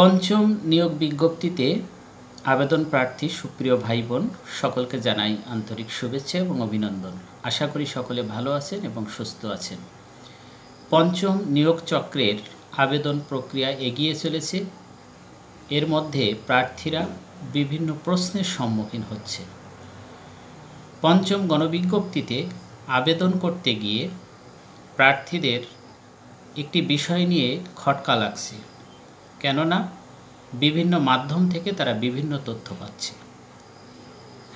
পঞ্চম নিয়োগ বিজ্ঞপ্তিতে আবেদন প্রার্থী সুপ্রিয় ভাই বোন সকলকে জানাই আন্তরিক শুভেচ্ছা এবং অভিনন্দন আশা করি সকলে ভালো আছেন এবং সুস্থ আছেন পঞ্চম নিয়োগ চক্রের আবেদন প্রক্রিয়া এগিয়ে চলেছে এর মধ্যে প্রার্থীরা বিভিন্ন প্রশ্নের সম্মুখীন হচ্ছে পঞ্চম গণবিজ্ঞপ্তিতে আবেদন করতে গিয়ে প্রার্থীদের একটি বিষয় নিয়ে খটকা লাগছে কেননা বিভিন্ন মাধ্যম থেকে তারা বিভিন্ন তথ্য পাচ্ছে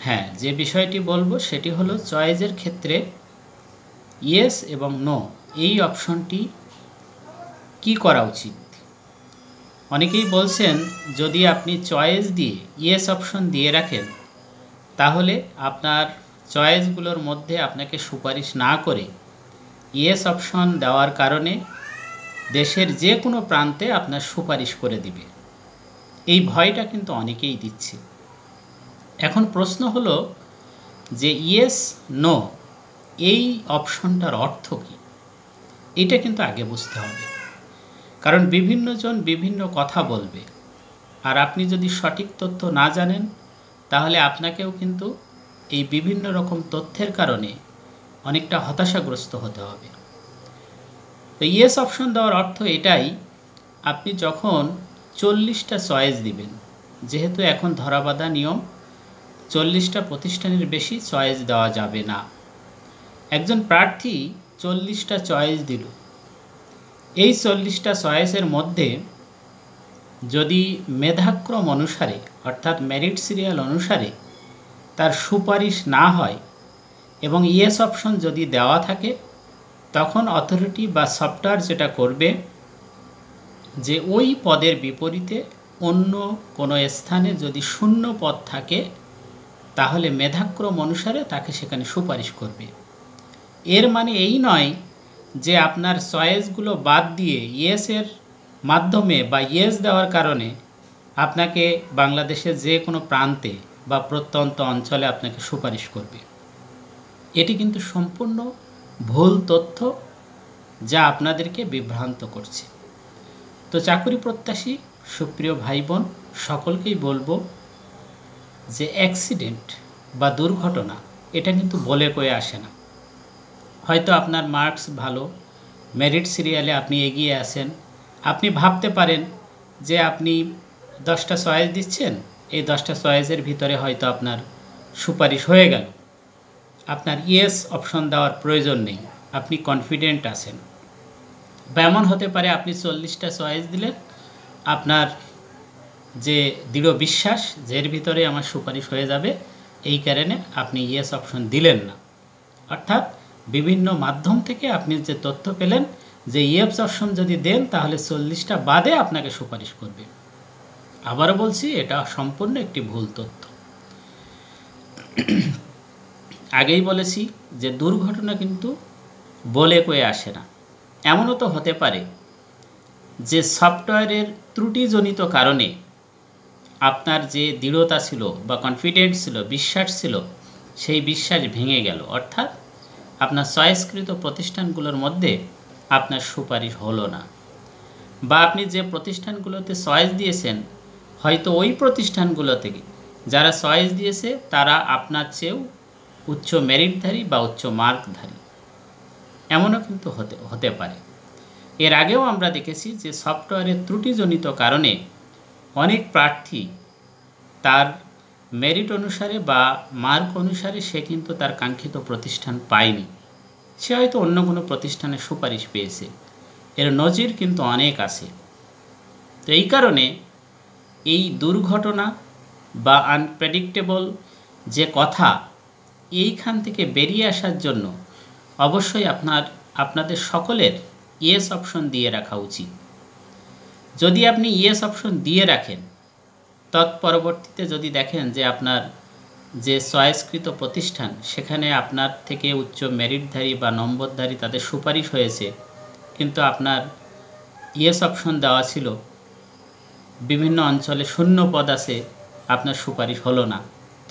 হ্যাঁ যে বিষয়টি বলবো সেটি হলো চয়েজের ক্ষেত্রে ইয়েস এবং নো এই অপশনটি কি করা উচিত অনেকেই বলছেন যদি আপনি চয়েস দিয়ে ইয়েস অপশন দিয়ে রাখেন তাহলে আপনার চয়েসগুলোর মধ্যে আপনাকে সুপারিশ না করে ইয়েস অপশন দেওয়ার কারণে দেশের যে কোনো প্রান্তে আপনার সুপারিশ করে দিবে এই ভয়টা কিন্তু অনেকেই দিচ্ছে এখন প্রশ্ন হলো যে ইয়েস নো এই অপশনটার অর্থ কী এটা কিন্তু আগে বুঝতে হবে কারণ বিভিন্নজন বিভিন্ন কথা বলবে আর আপনি যদি সঠিক তথ্য না জানেন তাহলে আপনাকেও কিন্তু এই বিভিন্ন রকম তথ্যের কারণে অনেকটা হতাশাগ্রস্ত হতে হবে তো ইয়েস অপশন দেওয়ার অর্থ এটাই আপনি যখন চল্লিশটা চয়েস দিবেন যেহেতু এখন ধরাবাধা নিয়ম চল্লিশটা প্রতিষ্ঠানের বেশি চয়েস দেওয়া যাবে না একজন প্রার্থী চল্লিশটা চয়েস দিল এই চল্লিশটা চয়েসের মধ্যে যদি মেধাক্রম অনুসারে অর্থাৎ মেরিট সিরিয়াল অনুসারে তার সুপারিশ না হয় এবং ইয়েস অপশন যদি দেওয়া থাকে তখন অথরিটি বা সফটওয়্যার যেটা করবে যে ওই পদের বিপরীতে অন্য কোনো স্থানে যদি শূন্য পদ থাকে তাহলে মেধাক্রম অনুসারে তাকে সেখানে সুপারিশ করবে এর মানে এই নয় যে আপনার চয়েসগুলো বাদ দিয়ে ইয়েসের মাধ্যমে বা ইয়েস দেওয়ার কারণে আপনাকে বাংলাদেশের যে কোনো প্রান্তে বা প্রত্যন্ত অঞ্চলে আপনাকে সুপারিশ করবে এটি কিন্তু সম্পূর্ণ ভুল তথ্য যা আপনাদেরকে বিভ্রান্ত করছে তো চাকরি প্রত্যাশী সুপ্রিয় ভাই বোন সকলকেই বলবো যে অ্যাক্সিডেন্ট বা দুর্ঘটনা এটা কিন্তু বলে কয়ে আসে না হয়তো আপনার মার্কস ভালো মেরিট সিরিয়ালে আপনি এগিয়ে আসেন আপনি ভাবতে পারেন যে আপনি দশটা চয়েস দিচ্ছেন এই দশটা চয়েসের ভিতরে হয়তো আপনার সুপারিশ হয়ে গেল আপনার ইয়েস অপশন দেওয়ার প্রয়োজন নেই আপনি কনফিডেন্ট আছেন বা এমন হতে পারে আপনি চল্লিশটা চয়েস দিলেন আপনার যে দৃঢ় বিশ্বাস যের ভিতরে আমার সুপারিশ হয়ে যাবে এই কারণে আপনি ইয়েস অপশন দিলেন না অর্থাৎ বিভিন্ন মাধ্যম থেকে আপনি যে তথ্য পেলেন যে ইয়েস অপশন যদি দেন তাহলে চল্লিশটা বাদে আপনাকে সুপারিশ করবে আবারও বলছি এটা সম্পূর্ণ একটি ভুল তথ্য আগেই বলেছি যে দুর্ঘটনা কিন্তু বলে কয়ে আসে না এমনও তো হতে পারে যে সফটওয়্যারের ত্রুটিজনিত কারণে আপনার যে দৃঢ়তা ছিল বা কনফিডেন্স ছিল বিশ্বাস ছিল সেই বিশ্বাস ভেঙে গেল অর্থাৎ আপনার চয়েসকৃত প্রতিষ্ঠানগুলোর মধ্যে আপনার সুপারিশ হলো না বা আপনি যে প্রতিষ্ঠানগুলোতে চয়েস দিয়েছেন হয়তো ওই প্রতিষ্ঠানগুলো থেকে যারা চয়েস দিয়েছে তারা আপনার চেয়েও উচ্চ মেরিটধারী বা উচ্চ মার্কধারী এমনও কিন্তু হতে হতে পারে এর আগেও আমরা দেখেছি যে সফটওয়্যারের ত্রুটিজনিত কারণে অনেক প্রার্থী তার মেরিট অনুসারে বা মার্ক অনুসারে সে কিন্তু তার কাঙ্ক্ষিত প্রতিষ্ঠান পায়নি সে হয়তো অন্য কোনো প্রতিষ্ঠানে সুপারিশ পেয়েছে এর নজির কিন্তু অনেক আছে তো এই কারণে এই দুর্ঘটনা বা আনপ্রেডিক্টেবল যে কথা এইখান থেকে বেরিয়ে আসার জন্য অবশ্যই আপনার আপনাদের সকলের ইয়েস অপশন দিয়ে রাখা উচিত যদি আপনি ইয়েস অপশন দিয়ে রাখেন তৎপরবর্তীতে যদি দেখেন যে আপনার যে চয়েসকৃত প্রতিষ্ঠান সেখানে আপনার থেকে উচ্চ মেরিটধারী বা নম্বরধারী তাদের সুপারিশ হয়েছে কিন্তু আপনার ইয়েস অপশন দেওয়া ছিল বিভিন্ন অঞ্চলে শূন্য পদ আছে আপনার সুপারিশ হলো না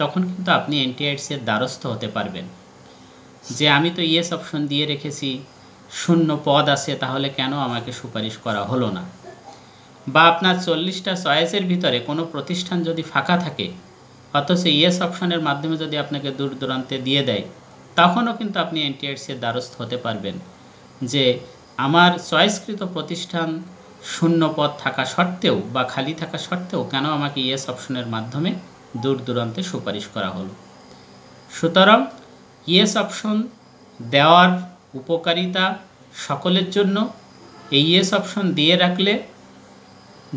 তখন কিন্তু আপনি অ্যান্টিআইডসের দ্বারস্থ হতে পারবেন যে আমি তো ইয়েস অপশন দিয়ে রেখেছি শূন্য পদ আছে তাহলে কেন আমাকে সুপারিশ করা হলো না বা আপনার চল্লিশটা চয়েসের ভিতরে কোনো প্রতিষ্ঠান যদি ফাঁকা থাকে অথচ ইয়েস অপশনের মাধ্যমে যদি আপনাকে দূর দূরান্তে দিয়ে দেয় তখনও কিন্তু আপনি অ্যান্টিআইডসের দ্বারস্থ হতে পারবেন যে আমার চয়েসকৃত প্রতিষ্ঠান শূন্য পদ থাকা সত্ত্বেও বা খালি থাকা সত্ত্বেও কেন আমাকে ইয়েস অপশনের মাধ্যমে দূর দূরান্তে সুপারিশ করা হলো সুতরাং ইয়েস অপশন দেওয়ার উপকারিতা সকলের জন্য এই ইয়েস অপশন দিয়ে রাখলে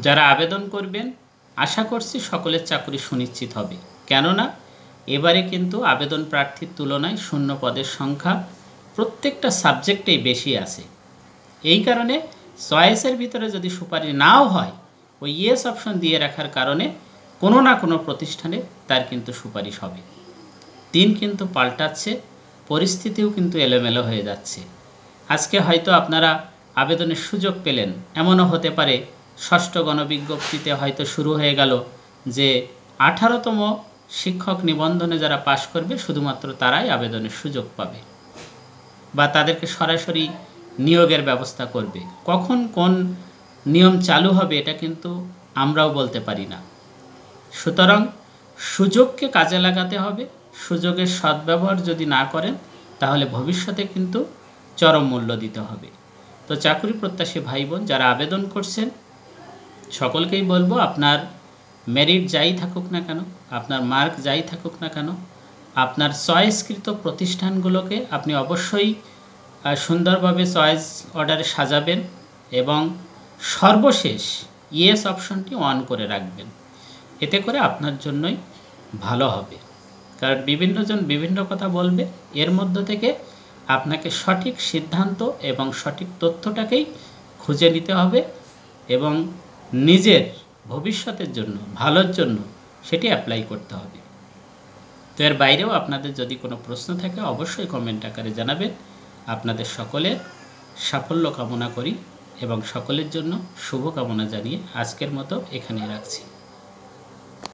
যারা আবেদন করবেন আশা করছি সকলের চাকরি সুনিশ্চিত হবে কেননা এবারে কিন্তু আবেদন প্রার্থীর তুলনায় শূন্য পদের সংখ্যা প্রত্যেকটা সাবজেক্টেই বেশি আছে এই কারণে চয়েসের ভিতরে যদি সুপারিশ নাও হয় ওই ইয়েস অপশন দিয়ে রাখার কারণে কোনো না কোনো প্রতিষ্ঠানে তার কিন্তু সুপারিশ হবে দিন কিন্তু পাল্টাচ্ছে পরিস্থিতিও কিন্তু এলোমেলো হয়ে যাচ্ছে আজকে হয়তো আপনারা আবেদনের সুযোগ পেলেন এমনও হতে পারে ষষ্ঠ গণবিজ্ঞপ্তিতে হয়তো শুরু হয়ে গেল যে আঠারোতম শিক্ষক নিবন্ধনে যারা পাশ করবে শুধুমাত্র তারাই আবেদনের সুযোগ পাবে বা তাদেরকে সরাসরি নিয়োগের ব্যবস্থা করবে কখন কোন নিয়ম চালু হবে এটা কিন্তু আমরাও বলতে পারি না সুতরাং সুযোগকে কাজে লাগাতে হবে সুযোগের সদ্ব্যবহার যদি না করেন তাহলে ভবিষ্যতে কিন্তু চরম মূল্য দিতে হবে তো চাকরি প্রত্যাশী ভাই বোন যারা আবেদন করছেন সকলকেই বলবো আপনার মেরিট যাই থাকুক না কেন আপনার মার্ক যাই থাকুক না কেন আপনার চয়েসকৃত প্রতিষ্ঠানগুলোকে আপনি অবশ্যই সুন্দরভাবে চয়েস অর্ডারে সাজাবেন এবং সর্বশেষ ইয়েস অপশনটি অন করে রাখবেন এতে করে আপনার জন্যই ভালো হবে কারণ বিভিন্নজন বিভিন্ন কথা বলবে এর মধ্য থেকে আপনাকে সঠিক সিদ্ধান্ত এবং সঠিক তথ্যটাকেই খুঁজে নিতে হবে এবং নিজের ভবিষ্যতের জন্য ভালোর জন্য সেটি অ্যাপ্লাই করতে হবে তো এর বাইরেও আপনাদের যদি কোনো প্রশ্ন থাকে অবশ্যই কমেন্ট আকারে জানাবেন আপনাদের সকলের সাফল্য কামনা করি এবং সকলের জন্য শুভকামনা জানিয়ে আজকের মতো এখানে রাখছি